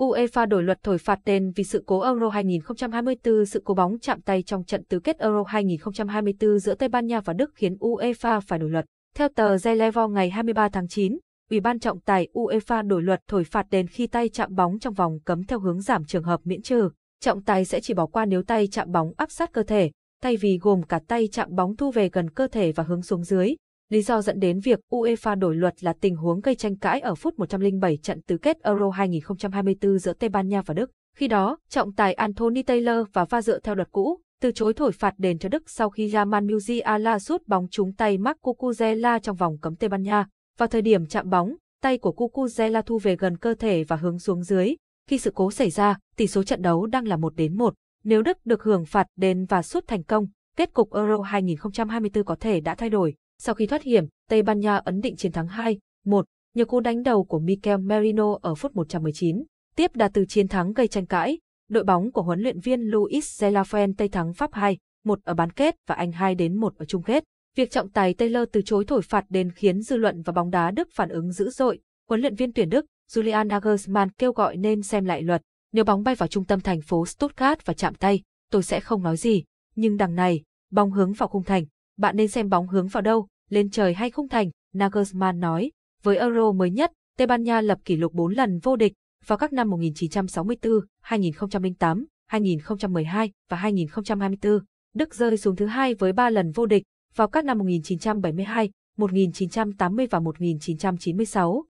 UEFA đổi luật thổi phạt tên vì sự cố Euro 2024 sự cố bóng chạm tay trong trận tứ kết Euro 2024 giữa Tây Ban Nha và Đức khiến UEFA phải đổi luật. Theo tờ Zelevo ngày 23 tháng 9, Ủy ban trọng tài UEFA đổi luật thổi phạt đền khi tay chạm bóng trong vòng cấm theo hướng giảm trường hợp miễn trừ. Trọng tài sẽ chỉ bỏ qua nếu tay chạm bóng áp sát cơ thể, thay vì gồm cả tay chạm bóng thu về gần cơ thể và hướng xuống dưới. Lý do dẫn đến việc UEFA đổi luật là tình huống gây tranh cãi ở phút 107 trận tứ kết Euro 2024 giữa Tây Ban Nha và Đức. Khi đó, trọng tài Anthony Taylor và va dựa theo luật cũ, từ chối thổi phạt đền cho Đức sau khi Yaman Musiala sút bóng trúng tay Marc Cucuzela trong vòng cấm Tây Ban Nha. Vào thời điểm chạm bóng, tay của Cucuzela thu về gần cơ thể và hướng xuống dưới. Khi sự cố xảy ra, tỷ số trận đấu đang là 1 đến 1. Nếu Đức được hưởng phạt đền và sút thành công, kết cục Euro 2024 có thể đã thay đổi. Sau khi thoát hiểm, Tây Ban Nha ấn định chiến thắng 2-1 nhờ cú đánh đầu của Mikel Merino ở phút 119. Tiếp đà từ chiến thắng gây tranh cãi, đội bóng của huấn luyện viên Luis de la Fuente thắng Pháp 2-1 ở bán kết và Anh 2-1 ở chung kết. Việc trọng tài Taylor từ chối thổi phạt đền khiến dư luận và bóng đá Đức phản ứng dữ dội. Huấn luyện viên tuyển Đức Julian Nagelsmann kêu gọi nên xem lại luật. Nếu bóng bay vào trung tâm thành phố Stuttgart và chạm tay, tôi sẽ không nói gì. Nhưng đằng này, bóng hướng vào khung thành, bạn nên xem bóng hướng vào đâu, lên trời hay không thành, Nagelsmann nói. Với Euro mới nhất, Tây Ban Nha lập kỷ lục 4 lần vô địch vào các năm 1964, 2008, 2012 và 2024. Đức rơi xuống thứ hai với 3 lần vô địch vào các năm 1972, 1980 và 1996.